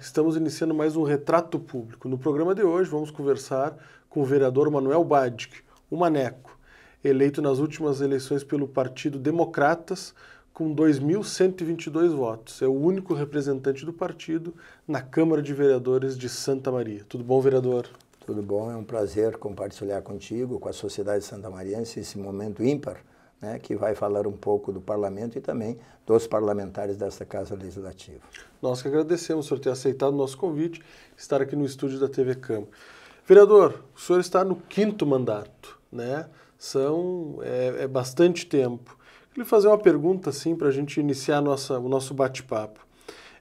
estamos iniciando mais um Retrato Público. No programa de hoje vamos conversar com o vereador Manuel Badic, o Maneco, eleito nas últimas eleições pelo Partido Democratas com 2.122 votos. É o único representante do partido na Câmara de Vereadores de Santa Maria. Tudo bom, vereador? Tudo bom, é um prazer compartilhar contigo, com a sociedade santamariense, esse momento ímpar né, que vai falar um pouco do parlamento e também dos parlamentares desta Casa Legislativa. Nós que agradecemos o senhor ter aceitado o nosso convite, estar aqui no estúdio da TV Câmara. Vereador, o senhor está no quinto mandato, né? São, é, é bastante tempo. Queria fazer uma pergunta, assim, para a gente iniciar nossa, o nosso bate-papo.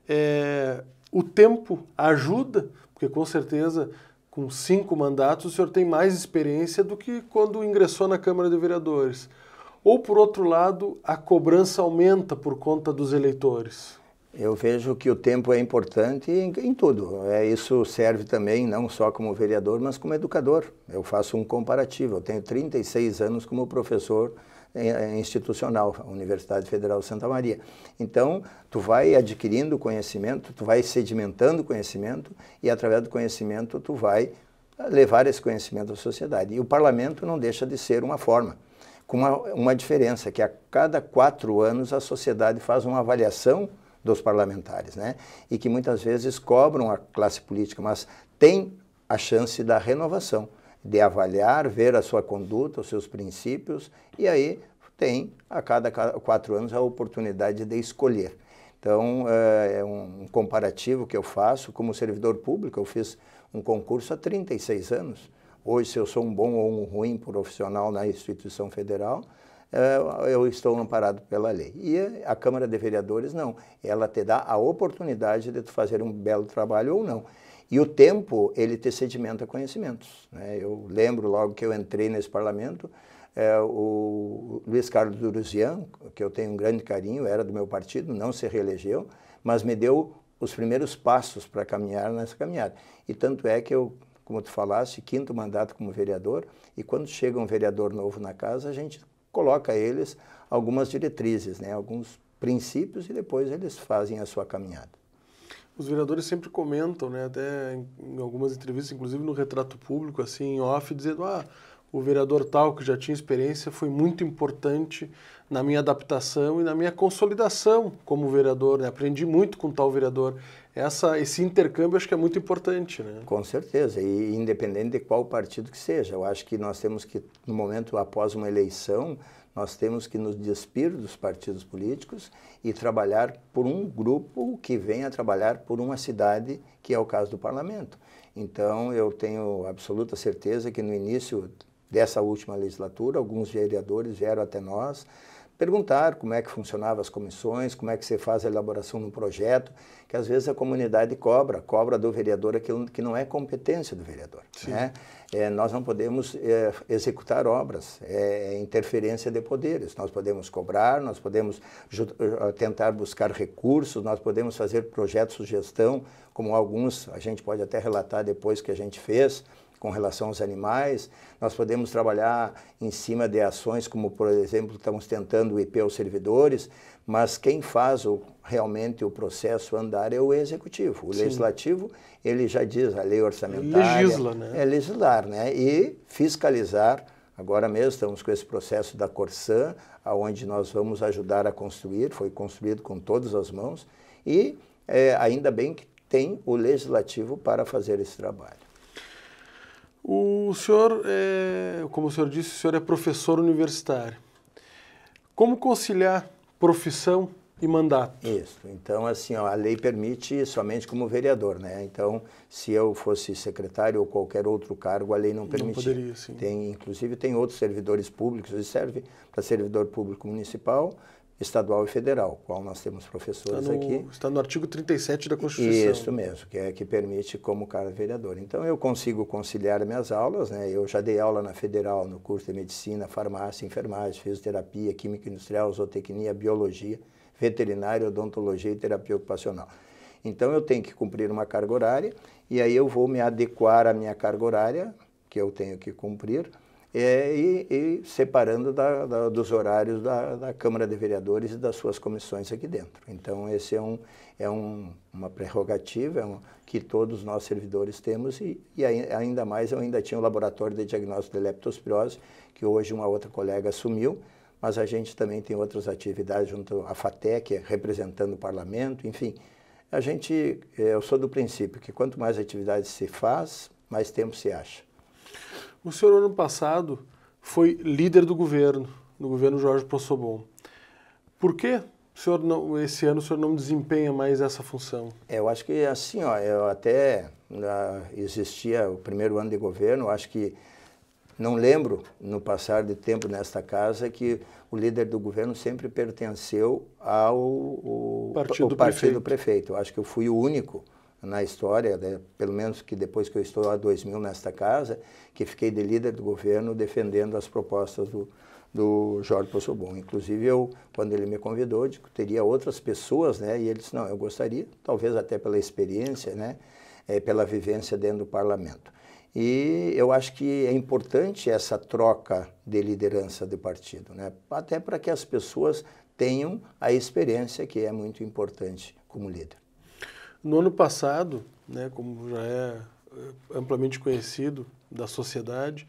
É, o tempo ajuda, porque com certeza com cinco mandatos o senhor tem mais experiência do que quando ingressou na Câmara de Vereadores. Ou, por outro lado, a cobrança aumenta por conta dos eleitores? Eu vejo que o tempo é importante em, em, tudo. É, isso serve também não só como vereador, mas como educador. Eu faço um comparativo. Eu tenho 36 anos como professor é, é, institucional, Universidade Federal de Santa Maria. Então, tu vai adquirindo conhecimento, tu vai sedimentando conhecimento e através do conhecimento tu vai levar esse conhecimento à sociedade. E o parlamento não deixa de ser uma forma com uma, uma diferença, que a cada quatro anos a sociedade faz uma avaliação dos parlamentares, né? E que muitas vezes cobram a classe política, mas tem a chance da renovação, de avaliar, ver a sua conduta, os seus princípios, e aí tem a cada quatro anos a oportunidade de escolher. Então, eh, é um comparativo que eu faço como servidor público. Eu fiz um concurso há 36 anos Hoje, se eu sou um bom ou um ruim profissional na instituição federal, é, eu estou amparado pela lei. E a Câmara de Vereadores, não. Ela te dá a oportunidade de tu fazer um belo trabalho ou não. E o tempo, ele te sedimenta conhecimentos. Né? Eu lembro logo que eu entrei nesse parlamento, é, o Luiz Carlos Duruzian, que eu tenho um grande carinho, era do meu partido, não se reelegeu, mas me deu os primeiros passos para caminhar nessa caminhada. E tanto é que eu como tu falaste, quinto mandato como vereador, e quando chega um vereador novo na casa, a gente coloca a eles algumas diretrizes, né, alguns princípios, e depois eles fazem a sua caminhada. Os vereadores sempre comentam, né, até em algumas entrevistas, inclusive no retrato público, assim, em off, dizendo, ah, o vereador tal, que já tinha experiência, foi muito importante na minha adaptação e na minha consolidação como vereador. Né? Aprendi muito com tal vereador. Essa, esse intercâmbio acho que é muito importante. Né? Com certeza, e independente de qual partido que seja. Eu acho que nós temos que, no momento após uma eleição, nós temos que nos despir dos partidos políticos e trabalhar por um grupo que venha trabalhar por uma cidade, que é o caso do parlamento. Então, eu tenho absoluta certeza que no início dessa última legislatura, alguns vereadores vieram até nós perguntar como é que funcionava as comissões, como é que você faz a elaboração de um projeto, que às vezes a comunidade cobra, cobra do vereador aquilo que não é competência do vereador. Né? É, nós não podemos é, executar obras, é, é interferência de poderes. Nós podemos cobrar, nós podemos eh, tentar buscar recursos, nós podemos fazer projetos de como alguns a gente pode até relatar depois que a gente fez com relação aos animais. Nós podemos trabalhar em cima de ações como, por exemplo, estamos tentando o IP aos servidores, mas quem faz o, realmente o processo andar é o executivo. O Sim. legislativo, ele já diz a lei orçamentária. Legisla, né? É legislar, né? E fiscalizar. Agora mesmo estamos com esse processo da Corsã, aonde nós vamos ajudar a construir, foi construído com todas as mãos e é, ainda bem que tem o legislativo para fazer esse trabalho. O senhor, é, como o senhor disse, o senhor é professor universitário. Como conciliar profissão e mandato? Isso. Então, assim, ó, a lei permite somente como vereador, né? Então, se eu fosse secretário ou qualquer outro cargo, a lei não permite. Não poderia, sim. Tem, inclusive, tem outros servidores públicos, e serve para servidor público municipal estadual e federal, qual nós temos professores está no, aqui. Está no artigo 37 da Constituição. Isso mesmo, que é que permite como cara vereador. Então eu consigo conciliar minhas aulas, né? Eu já dei aula na federal no curso de medicina, farmácia, enfermagem, fisioterapia, química industrial, zootecnia, biologia, veterinária, odontologia e terapia ocupacional. Então eu tenho que cumprir uma carga horária e aí eu vou me adequar à minha carga horária que eu tenho que cumprir é, e, e, separando da, da, dos horários da, da, Câmara de Vereadores e das suas comissões aqui dentro. Então, esse é, um, é um, uma prerrogativa é que todos nós servidores temos e, e, ainda mais eu ainda tinha o laboratório de diagnóstico de leptospirose, que hoje uma outra colega assumiu, mas a gente também tem outras atividades junto à FATEC, representando o parlamento, enfim. A gente, é, eu sou do princípio que quanto mais atividade se faz, mais tempo se acha. O senhor, ano passado, foi líder do governo, do governo Jorge Prossobon. Por que o senhor não, esse ano o senhor não desempenha mais essa função? É, eu acho que assim, ó, eu até na, ah, existia o primeiro ano de governo, acho que não lembro, no passar de tempo nesta casa, que o líder do governo sempre pertenceu ao, partido, do prefeito. prefeito. Acho que eu fui o único na história, né? pelo menos que depois que eu estou há 2000 nesta casa, que fiquei de líder do governo defendendo as propostas do, do Jorge Possobon. Inclusive, eu, quando ele me convidou, eu teria outras pessoas, né? E ele disse, não, eu gostaria, talvez até pela experiência, né? É, pela vivência dentro do parlamento. E eu acho que é importante essa troca de liderança do partido, né? Até para que as pessoas tenham a experiência que é muito importante como líder. No ano passado, né, como já é eh, amplamente conhecido da sociedade,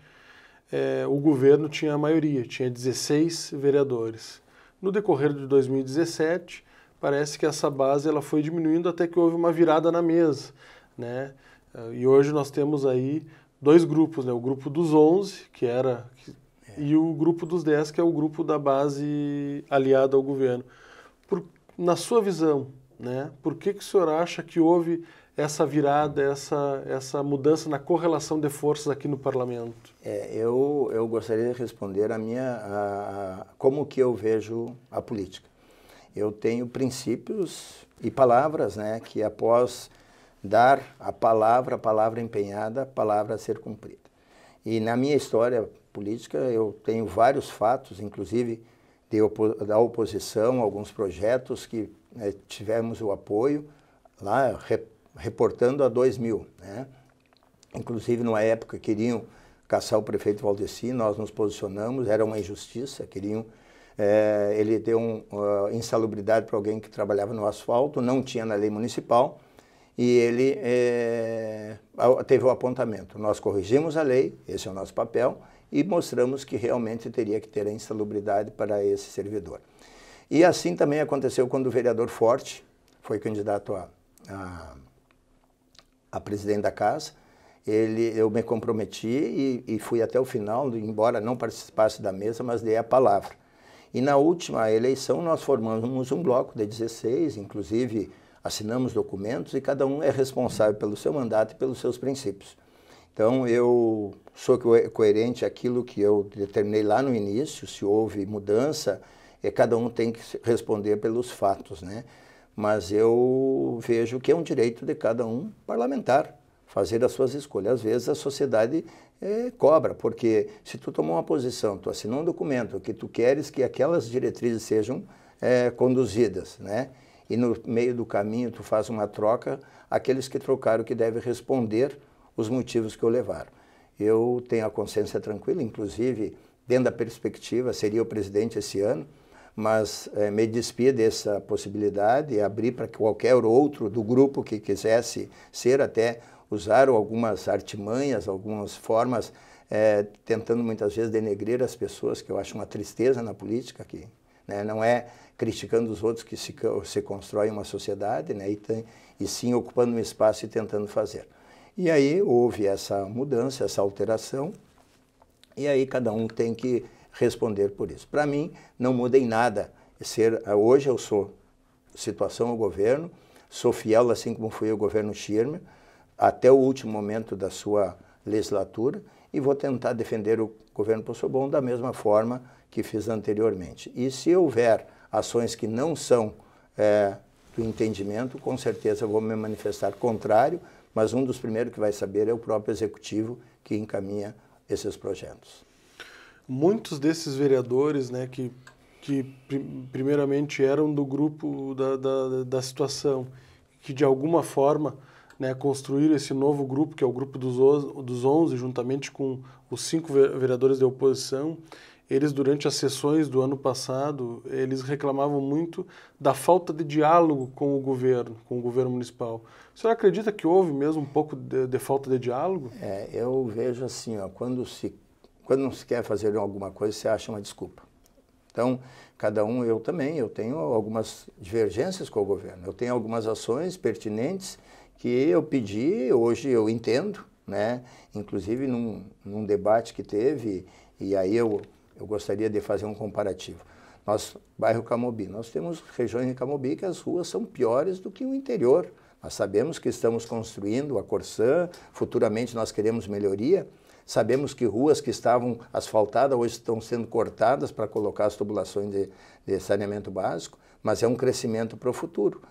é, o governo tinha a maioria, tinha 16 vereadores. No decorrer de 2017, parece que essa base ela foi diminuindo até que houve uma virada na mesa, né? Eh, e hoje nós temos aí dois grupos, né? O grupo dos 11, que era é. e o grupo dos 10, que é o grupo da base aliada ao governo. Por, na sua visão, né? Por que, que o senhor acha que houve essa virada, essa, essa mudança na correlação de forças aqui no parlamento? É, eu, eu gostaria de responder a minha, a, a, como que eu vejo a política. Eu tenho princípios e palavras, né, que após dar a palavra, a palavra empenhada, a palavra a ser cumprida. E na minha história política eu tenho vários fatos, inclusive opo da oposição, alguns projetos que né, tivemos o apoio lá reportando a 2 mil. Né? Inclusive, numa época, queriam caçar o prefeito Valdeci, nós nos posicionamos, era uma injustiça, queriam... Eh, ele deu um, uh, insalubridade para alguém que trabalhava no asfalto, não tinha na lei municipal, e ele é, teve o apontamento. Nós corrigimos a lei, esse é o nosso papel, e mostramos que realmente teria que ter a insalubridade para esse servidor. E assim também aconteceu quando o vereador Forte foi candidato a, a, a presidente da casa. Ele, eu me comprometi e, e fui até o final, embora não participasse da mesa, mas dei a palavra. E na última eleição nós formamos um bloco de 16, inclusive assinamos documentos e cada um é responsável pelo seu mandato e pelos seus princípios. Então eu sou coerente aquilo que eu determinei lá no início, se houve mudança, é cada um tem que responder pelos fatos, né? Mas eu vejo que é um direito de cada um parlamentar fazer as suas escolhas. Às vezes a sociedade é, cobra, porque se tu tomou uma posição, tu assinou um documento que tu queres que aquelas diretrizes sejam é, conduzidas, né? E no meio do caminho tu faz uma troca, aqueles que trocaram que devem responder os motivos que o levaram. Eu tenho a consciência tranquila, inclusive dentro da perspectiva, seria o presidente esse ano, mas eh, me despi dessa possibilidade e abri para qualquer outro do grupo que quisesse ser, até usar algumas artimanhas, algumas formas, eh, tentando muitas vezes denegrir as pessoas, que eu acho uma tristeza na política aqui. Né? Não é criticando os outros que se, se constrói uma sociedade, né? e, tem, e sim ocupando um espaço e tentando fazer. E aí houve essa mudança, essa alteração, e aí cada um tem que responder por isso. Para mim, não muda em nada ser. Eh, hoje eu sou situação ao governo, sou fiel, assim como fui ao governo Schirmer, até o último momento da sua legislatura, e vou tentar defender o governo Possobon da mesma forma que fiz anteriormente. E se houver ações que não são é, do entendimento, com certeza vou me manifestar contrário, mas um dos primeiros que vai saber é o próprio executivo que encaminha esses projetos muitos desses vereadores, né, que, que primeiramente eram do grupo da, da, da situação, que de alguma forma né, construíram esse novo grupo, que é o grupo dos, dos 11, juntamente com os cinco vereadores da oposição, eles durante as sessões do ano passado, eles reclamavam muito da falta de diálogo com o governo, com o governo municipal. O senhor acredita que houve mesmo um pouco de, de falta de diálogo? É, eu vejo assim, ó, quando se quando não se quer fazer alguma coisa, você acha uma desculpa. Então, cada um, eu também, eu tenho algumas divergências com o governo. Eu tenho algumas ações pertinentes que eu pedi, hoje eu entendo, né? Inclusive num, num debate que teve, e aí eu, eu gostaria de fazer um comparativo. Nós, bairro Camobi, nós temos regiões em Camobi que as ruas são piores do que o interior. Nós sabemos que estamos construindo a Corsã, futuramente nós queremos melhoria, Sabemos que ruas que estavam asfaltadas hoje estão sendo cortadas para colocar as tubulações de, de saneamento básico, mas é um crescimento para o futuro.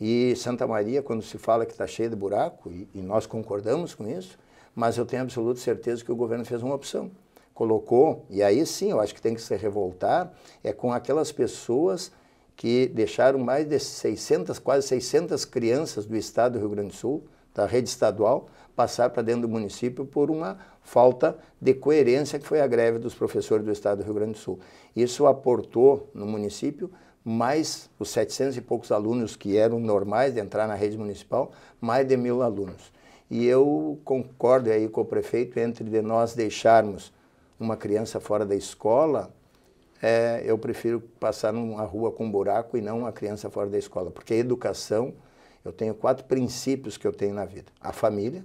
E Santa Maria, quando se fala que está cheia de buraco, e, e nós concordamos com isso, mas eu tenho absoluta certeza que o governo fez uma opção colocou, e aí sim eu acho que tem que se revoltar, é com aquelas pessoas que deixaram mais de 600, quase 600 crianças do estado do Rio Grande do Sul, da rede estadual, passar para dentro do município por uma falta de coerência que foi a greve dos professores do estado do Rio Grande do Sul. Isso aportou no município mais os 700 e poucos alunos que eram normais de entrar na rede municipal, mais de mil alunos. E eu concordo aí com o prefeito entre de nós deixarmos uma criança fora da escola, é, eu prefiro passar numa rua com um buraco e não uma criança fora da escola, porque a educação, eu tenho quatro princípios que eu tenho na vida. A família,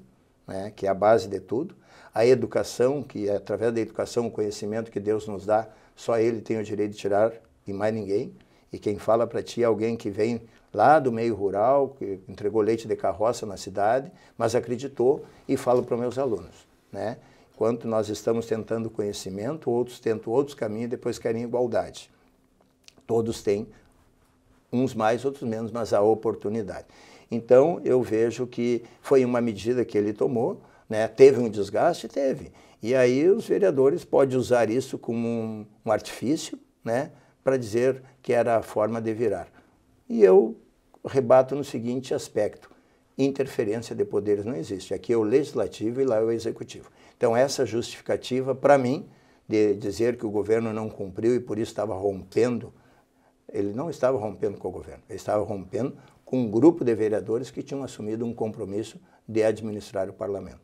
né, que é a base de tudo, a educação, que é através da educação, o conhecimento que Deus nos dá, só Ele tem o direito de tirar e mais ninguém. E quem fala para ti é alguém que vem lá do meio rural, que entregou leite de carroça na cidade, mas acreditou e falo para meus alunos, né? Enquanto nós estamos tentando conhecimento, outros tentam outros caminhos e depois querem igualdade. Todos têm, uns mais, outros menos, mas a oportunidade. Então, eu vejo que foi uma medida que ele tomou, né? teve um desgaste? Teve. E aí os vereadores podem usar isso como um, um artifício né? para dizer que era a forma de virar. E eu rebato no seguinte aspecto, interferência de poderes não existe. Aqui é o legislativo e lá é o executivo. Então essa justificativa, para mim, de dizer que o governo não cumpriu e por isso estava rompendo, ele não estava rompendo com o governo, ele estava rompendo com um grupo de vereadores que tinham assumido um compromisso de administrar o parlamento.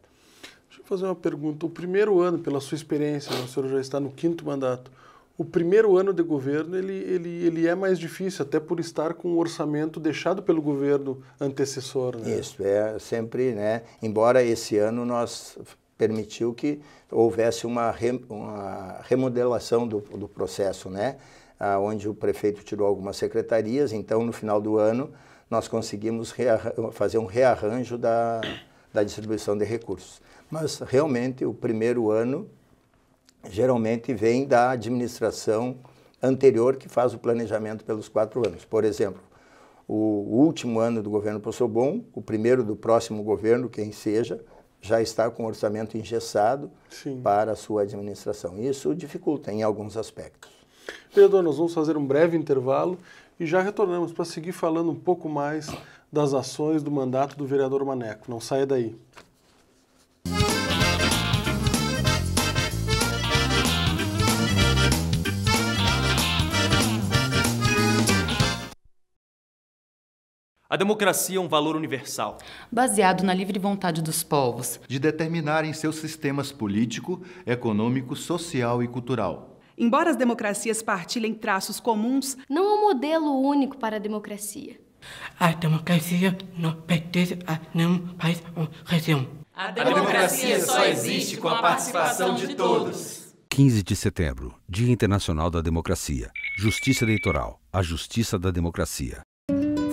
Deixa eu fazer uma pergunta. O primeiro ano, pela sua experiência, o senhor já está no quinto mandato, o primeiro ano de governo ele, ele, ele é mais difícil, até por estar com o um orçamento deixado pelo governo antecessor. Né? Isso, é sempre, né? Embora esse ano nós permitiu que houvesse uma, re, uma remodelação do, do processo, né? Ah, onde o prefeito tirou algumas secretarias, então no final do ano nós conseguimos fazer um rearranjo da, da distribuição de recursos. Mas realmente o primeiro ano geralmente vem da administração anterior que faz o planejamento pelos quatro anos. Por exemplo, o último ano do governo passou Bom, o primeiro do próximo governo, quem seja, já está com orçamento engessado Sim. para a sua administração. Isso dificulta em alguns aspectos. Pedro, nós vamos fazer um breve intervalo e já retornamos para seguir falando um pouco mais das ações do mandato do vereador Maneco. Não saia daí. A democracia é um valor universal, baseado na livre vontade dos povos de determinarem seus sistemas político, econômico, social e cultural Embora as democracias partilhem traços comuns, não há um modelo único para a democracia. A democracia não pertence a nenhum país ou região. A democracia só existe com a participação de todos. 15 de setembro Dia Internacional da Democracia. Justiça Eleitoral a Justiça da Democracia.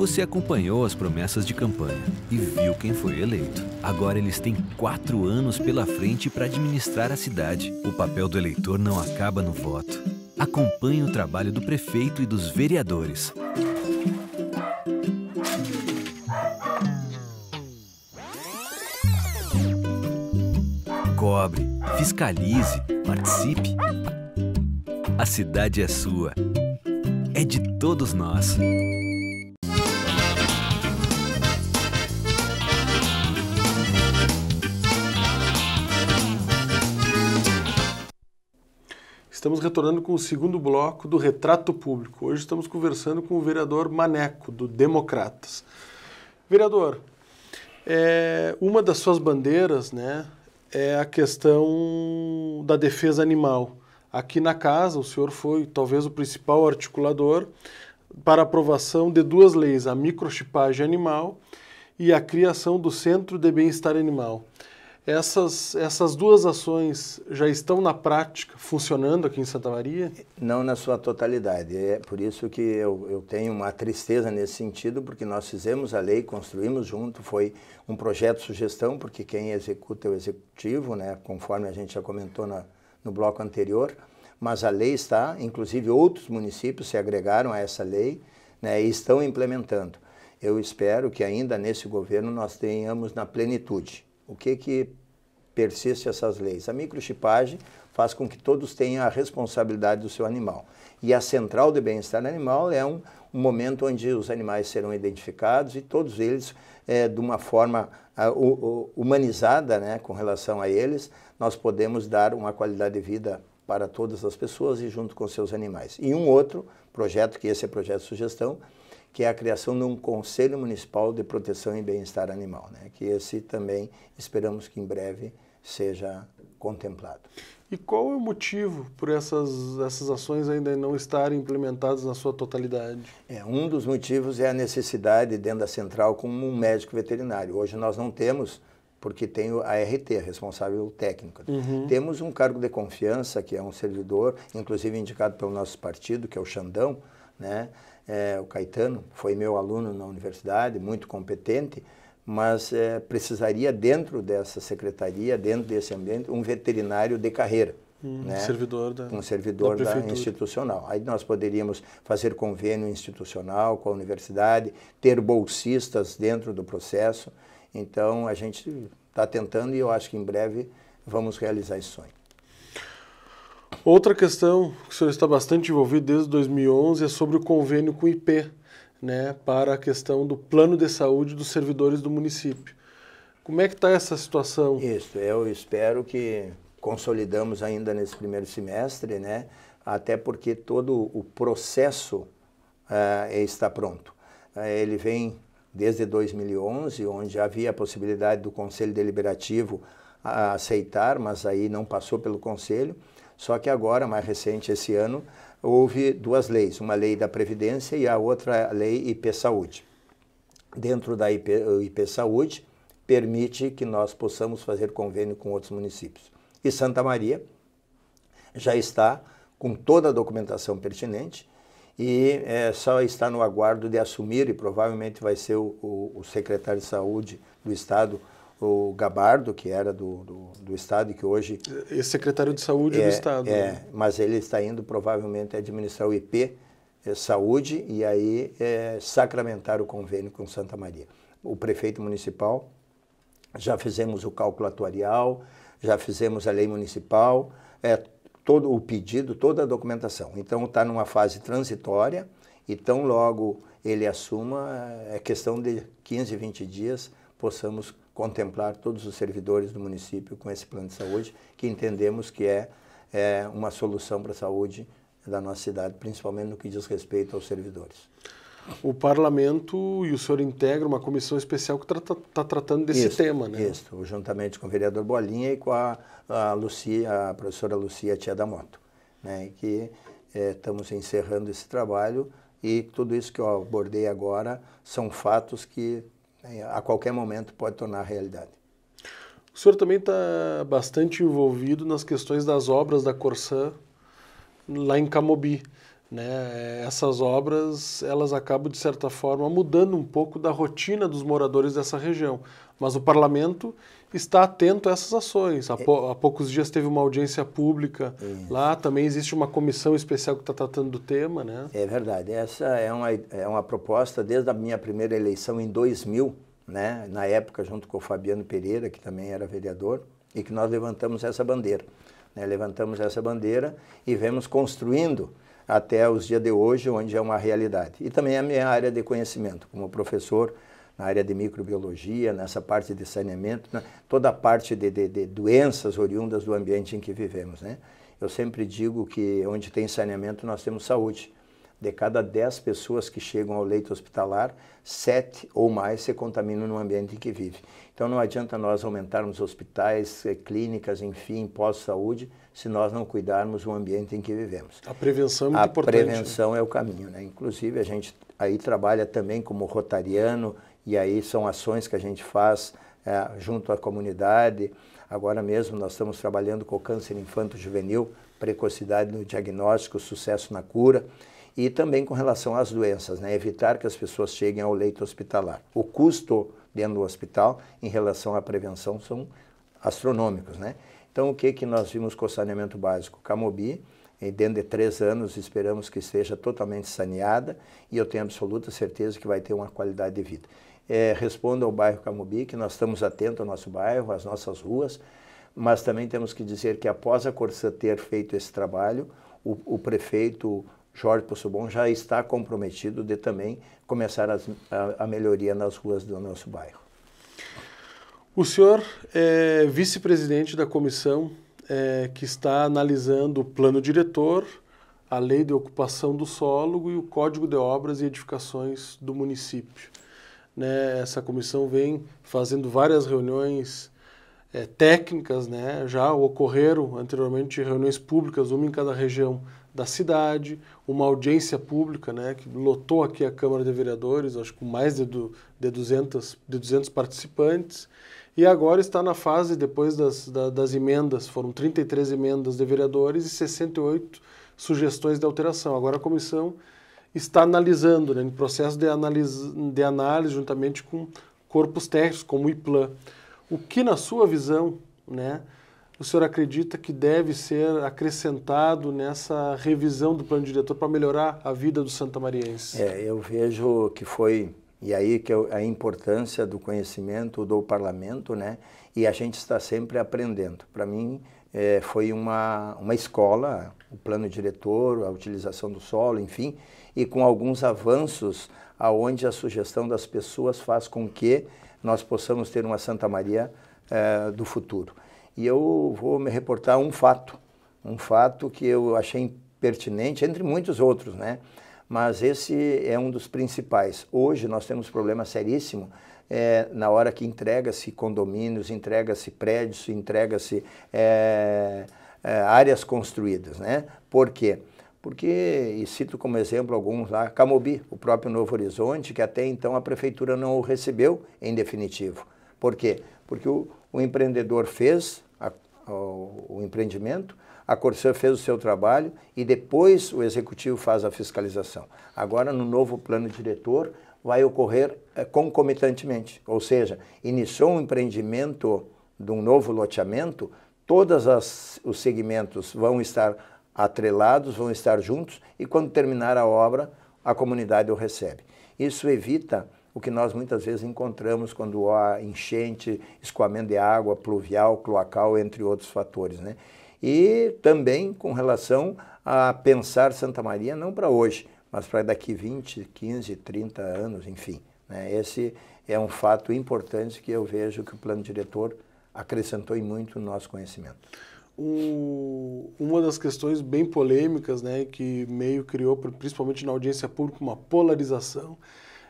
Você acompanhou as promessas de campanha e viu quem foi eleito. Agora eles têm quatro anos pela frente para administrar a cidade. O papel do eleitor não acaba no voto. Acompanhe o trabalho do prefeito e dos vereadores. Cobre, fiscalize, participe. A cidade é sua. É de todos nós. Estamos retornando com o segundo bloco do Retrato Público. Hoje estamos conversando com o vereador Maneco, do Democratas. Vereador, é, uma das suas bandeiras né, é a questão da defesa animal. Aqui na casa, o senhor foi talvez o principal articulador para aprovação de duas leis, a microchipagem animal e a criação do Centro de Bem-Estar Animal. Essas, essas duas ações já estão na prática funcionando aqui em Santa Maria? Não na sua totalidade. É por isso que eu, eu tenho uma tristeza nesse sentido, porque nós fizemos a lei, construímos junto, foi um projeto sugestão, porque quem executa é o executivo, né, conforme a gente já comentou na, no bloco anterior, mas a lei está, inclusive outros municípios se agregaram a essa lei né, e estão implementando. Eu espero que ainda nesse governo nós tenhamos na plenitude o que que persiste essas leis? A microchipagem faz com que todos tenham a responsabilidade do seu animal. E a central de bem-estar animal é um, um, momento onde os animais serão identificados e todos eles, é, de uma forma a, o, humanizada né, com relação a eles, nós podemos dar uma qualidade de vida para todas as pessoas e junto com seus animais. E um outro projeto, que esse é projeto de sugestão, que é a criação de um Conselho Municipal de Proteção e Bem-Estar Animal, né? que esse também esperamos que em breve seja contemplado. E qual é o motivo por essas, essas ações ainda não estarem implementadas na sua totalidade? É, um dos motivos é a necessidade dentro da central como um médico veterinário. Hoje nós não temos porque tem a RT, responsável técnica. Uhum. Temos um cargo de confiança, que é um servidor, inclusive indicado pelo nosso partido, que é o Xandão, né? É, o Caetano, foi meu aluno na universidade, muito competente, mas é, precisaria dentro dessa secretaria, dentro desse ambiente, um veterinário de carreira. Hum, um né? servidor da Um servidor da, da institucional. Aí nós poderíamos fazer convênio institucional com a universidade, ter bolsistas dentro do processo. Então, a gente está tentando e eu acho que em breve vamos realizar esse sonho. Outra questão que o senhor está bastante envolvido desde 2011 é sobre o convênio com o IP, né, para a questão do plano de saúde dos servidores do município. Como é que está essa situação? Isso, eu espero que consolidamos ainda nesse primeiro semestre, né, até porque todo o processo uh, está pronto. Uh, ele vem desde 2011, onde havia a possibilidade do Conselho Deliberativo aceitar, mas aí não passou pelo Conselho. Só que agora, mais recente esse ano, houve duas leis, uma lei da Previdência e a outra lei IP Saúde. Dentro da IP, IP Saúde, permite que nós possamos fazer convênio com outros municípios. E Santa Maria já está com toda a documentação pertinente, e é, só está no aguardo de assumir, e provavelmente vai ser o, o, o secretário de saúde do Estado, o Gabardo, que era do, do, do Estado e que hoje... Esse secretário de saúde é, do Estado. É, né? mas ele está indo provavelmente administrar o IP é, Saúde e aí é, sacramentar o convênio com Santa Maria. O prefeito municipal, já fizemos o cálculo atuarial, já fizemos a lei municipal, é, todo o pedido, toda a documentação. Então está numa fase transitória e tão logo ele assuma, é questão de 15, 20 dias, possamos contemplar todos os servidores do município com esse plano de saúde, que entendemos que é, é uma solução para a saúde da nossa cidade, principalmente no que diz respeito aos servidores o parlamento e o senhor integra uma comissão especial que está tá tratando desse isso, tema, né? Isso, juntamente com o vereador Bolinha e com a, a Lucia, a professora Lucia Tia da Moto, né? Que é, estamos encerrando esse trabalho e tudo isso que eu abordei agora são fatos que né, a qualquer momento pode tornar realidade. O senhor também está bastante envolvido nas questões das obras da Corsã lá em Camobi. Né? Essas obras elas acabam de certa forma mudando um pouco da rotina dos moradores dessa região, mas o parlamento está atento a essas ações. Há, é. há poucos dias teve uma audiência pública Isso. lá, também existe uma comissão especial que está tratando do tema, né? É verdade. Essa é uma, é uma proposta desde a minha primeira eleição em 2000, né? Na época junto com o Fabiano Pereira, que também era vereador, e que nós levantamos essa bandeira. Né? Levantamos essa bandeira e vemos construindo até os dias de hoje, onde é uma realidade. E também é a minha área de conhecimento, como professor na área de microbiologia, nessa parte de saneamento, né? toda a parte de, de, de, doenças oriundas do ambiente em que vivemos. Né? Eu sempre digo que onde tem saneamento nós temos saúde. De cada 10 pessoas que chegam ao leito hospitalar, 7 ou mais se contaminam no ambiente em que vive. Então não adianta nós aumentarmos hospitais, eh, clínicas, enfim, postos de saúde, se nós não cuidarmos do ambiente em que vivemos. A prevenção é muito a importante. A né? prevenção é o caminho, né? Inclusive a gente aí trabalha também como rotariano e aí são ações que a gente faz é, junto à comunidade. Agora mesmo nós estamos trabalhando com o câncer infanto-juvenil, precocidade no diagnóstico, sucesso na cura e também com relação às doenças, né? evitar que as pessoas cheguem ao leito hospitalar. O custo dentro do hospital em relação à prevenção são astronômicos, né? Então, o que, que nós vimos com o saneamento básico? Camobi, dentro de três anos, esperamos que esteja totalmente saneada e eu tenho absoluta certeza que vai ter uma qualidade de vida. É, respondo ao bairro Camobi, que nós estamos atentos ao nosso bairro, às nossas ruas, mas também temos que dizer que após a Corsa ter feito esse trabalho, o, o prefeito Jorge Poço já está comprometido de também começar as, a, a, melhoria nas ruas do nosso bairro. O senhor é vice-presidente da comissão é, que está analisando o plano diretor, a lei de ocupação do solo e o código de obras e edificações do município. Né, essa comissão vem fazendo várias reuniões é, técnicas, né? já ocorreram anteriormente reuniões públicas, uma em cada região da cidade, uma audiência pública né, que lotou aqui a Câmara de Vereadores, acho que com mais de, de, 200, de 200 participantes, e agora está na fase, depois das, da, das emendas, foram 33 emendas de vereadores e 68 sugestões de alteração. Agora a comissão está analisando, né, em processo de, analis, de análise juntamente com corpos técnicos, como o IPLAN o que na sua visão, né, o senhor acredita que deve ser acrescentado nessa revisão do plano diretor para melhorar a vida do santamariense? É, eu vejo que foi e aí que é a importância do conhecimento do parlamento, né? E a gente está sempre aprendendo. Para mim é, foi uma uma escola, o plano diretor, a utilização do solo, enfim, e com alguns avanços aonde a sugestão das pessoas faz com que nós possamos ter uma Santa Maria eh, do futuro. E eu vou me reportar um fato, um fato que eu achei pertinente, entre muitos outros, né? Mas esse é um dos principais. Hoje nós temos problema seríssimo eh, na hora que entrega-se condomínios, entrega-se prédios, entrega-se eh, áreas construídas, né? Por quê? Porque porque, e cito como exemplo alguns lá, Camobi, o próprio Novo Horizonte, que até então a prefeitura não o recebeu em definitivo. Por quê? Porque o, o empreendedor fez a, o, o, empreendimento, a Corsã fez o seu trabalho e depois o executivo faz a fiscalização. Agora, no novo plano diretor, vai ocorrer é, concomitantemente, ou seja, iniciou um empreendimento de um novo loteamento, todos os segmentos vão estar atrelados, vão estar juntos e quando terminar a obra, a comunidade o recebe. Isso evita o que nós muitas vezes encontramos quando há enchente, escoamento de água, pluvial, cloacal, entre outros fatores. Né? E também com relação a pensar Santa Maria não para hoje, mas para daqui 20, 15, 30 anos, enfim. Né? Esse é um fato importante que eu vejo que o plano diretor acrescentou em muito no nosso conhecimento um, uma das questões bem polêmicas, né, que meio criou, principalmente na audiência pública, uma polarização,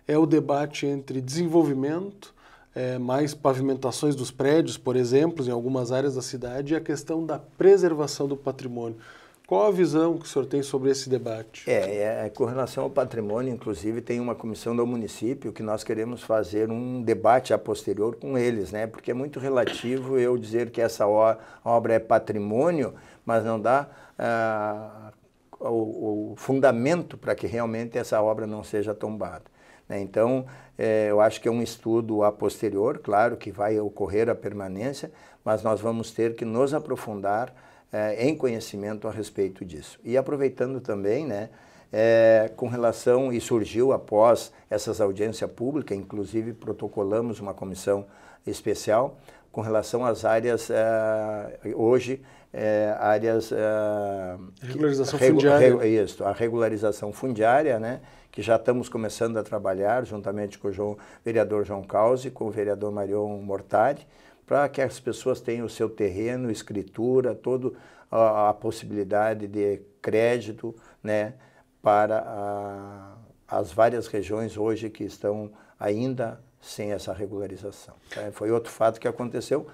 é o debate entre desenvolvimento, é, mais pavimentações dos prédios, por exemplo, em algumas áreas da cidade, e a questão da preservação do patrimônio. Qual a visão que o senhor tem sobre esse debate? É, é, com relação ao patrimônio, inclusive, tem uma comissão do município que nós queremos fazer um debate a posterior com eles, né? Porque é muito relativo eu dizer que essa obra é patrimônio, mas não dá ah, o, o fundamento para que realmente essa obra não seja tombada. Né? Então, é, eu acho que é um estudo a posterior, claro que vai ocorrer a permanência, mas nós vamos ter que nos aprofundar é, em conhecimento a respeito disso. E aproveitando também, né, é, com relação, e surgiu após essas audiências públicas, inclusive protocolamos uma comissão especial com relação às áreas, é, hoje, é, áreas... É, regularização que, fundiária. Regu, isso, a regularização fundiária, né, que já estamos começando a trabalhar juntamente com o João, vereador João Cause e com o vereador Marion Mortari, para que as pessoas tenham o seu terreno, escritura, toda a, a possibilidade de crédito né, para a, as várias regiões hoje que estão ainda sem essa regularização. Tá? Foi outro fato que aconteceu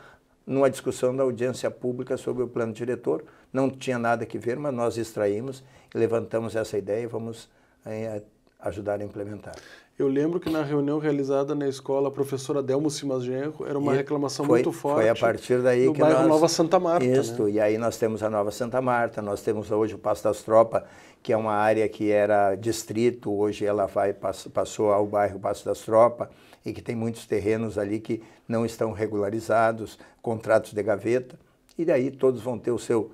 numa discussão da audiência pública sobre o plano diretor. Não tinha nada que ver, mas nós extraímos, levantamos essa ideia e vamos é, ajudar a implementar. Eu lembro que na reunião realizada na escola, a professora Delmo Simas Genro, era uma e reclamação foi, muito forte. Foi a partir daí do que bairro nós... Nova Santa Marta. Né? Isso, né? e aí nós temos a Nova Santa Marta, nós temos hoje o Passo das Tropas, que é uma área que era distrito, hoje ela vai, passou ao bairro Passo das Tropas, e que tem muitos terrenos ali que não estão regularizados, contratos de gaveta, e daí todos vão ter o seu,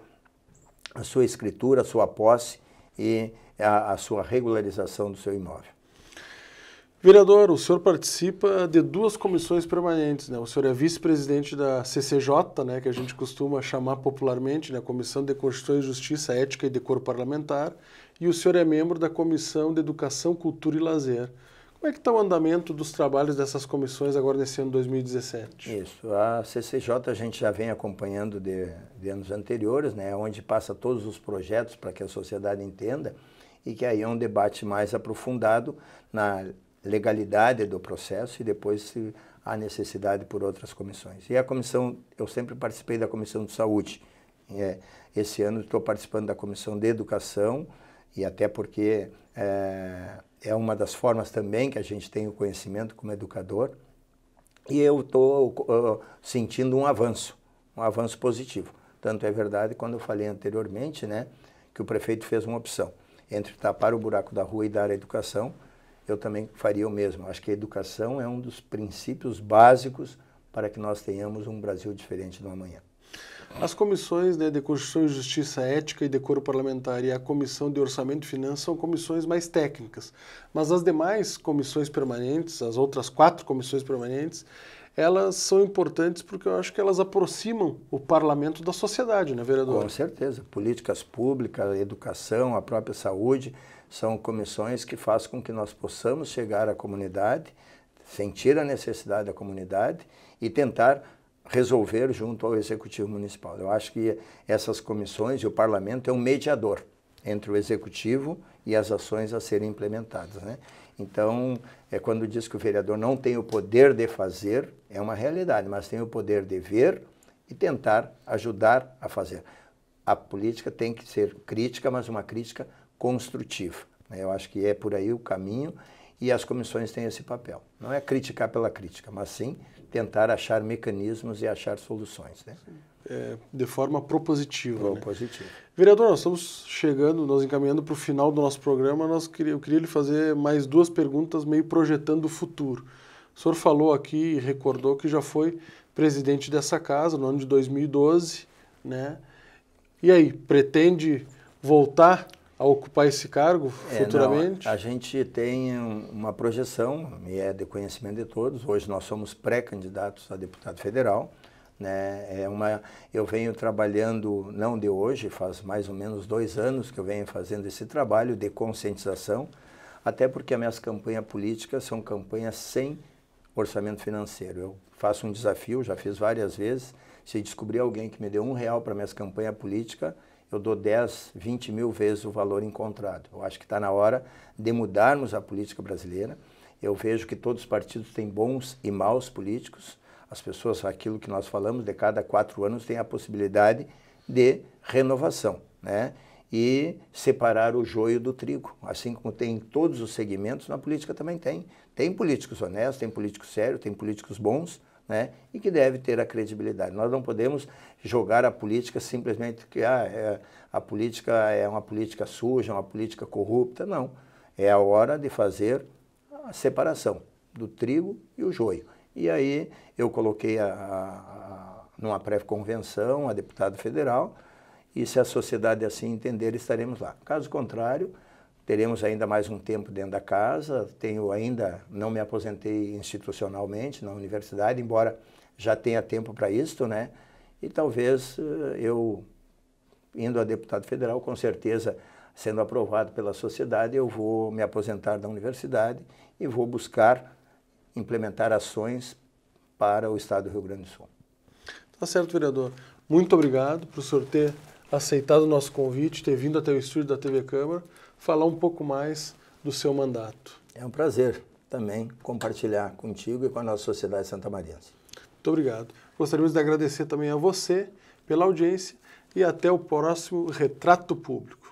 a sua escritura, a sua posse e a, a sua regularização do seu imóvel. Vereador, o senhor participa de duas comissões permanentes, né? O senhor é vice-presidente da CCJ, né, que a gente costuma chamar popularmente, né, Comissão de Constituição e Justiça, Ética e Decoro Parlamentar, e o senhor é membro da Comissão de Educação, Cultura e Lazer. Como é que está o andamento dos trabalhos dessas comissões agora nesse ano 2017? Isso, a CCJ a gente já vem acompanhando de, de anos anteriores, né, onde passa todos os projetos para que a sociedade entenda e que aí é um debate mais aprofundado na legalidade do processo e depois se há necessidade por outras comissões. E a comissão, eu sempre participei da comissão de saúde. É, esse ano estou participando da comissão de educação e até porque é, é uma das formas também que a gente tem o conhecimento como educador. E eu estou uh, sentindo um avanço, um avanço positivo. Tanto é verdade quando eu falei anteriormente, né, que o prefeito fez uma opção entre tapar o buraco da rua e dar a educação, eu também faria o mesmo. Acho que a educação é um dos princípios básicos para que nós tenhamos um Brasil diferente no amanhã. As comissões né, de Constituição e Justiça Ética e Decoro Parlamentar e a Comissão de Orçamento e Finanças são comissões mais técnicas, mas as demais comissões permanentes, as outras quatro comissões permanentes, elas são importantes porque eu acho que elas aproximam o parlamento da sociedade, né, vereador? Com certeza. Políticas públicas, educação, a própria saúde, são comissões que fazem com que nós possamos chegar à comunidade, sentir a necessidade da comunidade e tentar resolver junto ao Executivo Municipal. Eu acho que essas comissões e o parlamento é um mediador entre o Executivo e as ações a serem implementadas. Né? Então, é quando diz que o vereador não tem o poder de fazer, é uma realidade, mas tem o poder de ver e tentar ajudar a fazer. A política tem que ser crítica, mas uma crítica construtiva. Né? Eu acho que é por aí o caminho e as comissões têm esse papel. Não é criticar pela crítica, mas sim tentar achar mecanismos e achar soluções. Né? é, de forma propositiva. Propositiva. Né? Vereador, nós estamos chegando, nós encaminhando para o final do nosso programa. Nós queria, eu queria lhe fazer mais duas perguntas, meio projetando o futuro. O senhor falou aqui, recordou que já foi presidente dessa casa no ano de 2012, né? E aí, pretende voltar a ocupar esse cargo é, futuramente? não, a gente tem uma projeção, e é de conhecimento de todos. Hoje nós somos pré-candidatos a deputado federal. Né? É uma, eu venho trabalhando, não de hoje, faz mais ou menos dois anos que eu venho fazendo esse trabalho de conscientização, até porque as minhas campanhas políticas são campanhas sem orçamento financeiro. Eu faço um desafio, já fiz várias vezes, se descobrir alguém que me deu um real para minhas campanhas políticas, eu dou 10, 20 mil vezes o valor encontrado. Eu acho que está na hora de mudarmos a política brasileira. Eu vejo que todos os partidos têm bons e maus políticos, as pessoas, aquilo que nós falamos, de cada quatro anos tem a possibilidade de renovação, né? E separar o joio do trigo, assim como tem em todos os segmentos, na política também tem. Tem políticos honestos, tem políticos sérios, tem políticos bons, né? E que deve ter a credibilidade. Nós não podemos jogar a política simplesmente que ah, é, a política é uma política suja, uma política corrupta, não. É a hora de fazer a separação do trigo e o joio. E aí eu coloquei a, a, numa pré-convenção a deputado federal e se a sociedade assim entender, estaremos lá. Caso contrário, teremos ainda mais um tempo dentro da casa. Tenho ainda, não me aposentei institucionalmente na universidade, embora já tenha tempo para isto, né? E talvez eh, eu, indo a deputado federal, com certeza sendo aprovado pela sociedade, eu vou me aposentar da universidade e vou buscar implementar ações para o Estado do Rio Grande do Sul. Tá certo, vereador. Muito obrigado por o senhor ter aceitado o nosso convite, ter vindo até o estúdio da TV Câmara, falar um pouco mais do seu mandato. É um prazer também compartilhar contigo e com a nossa sociedade santa santamarense. Muito obrigado. Gostaríamos de agradecer também a você pela audiência e até o próximo Retrato Público.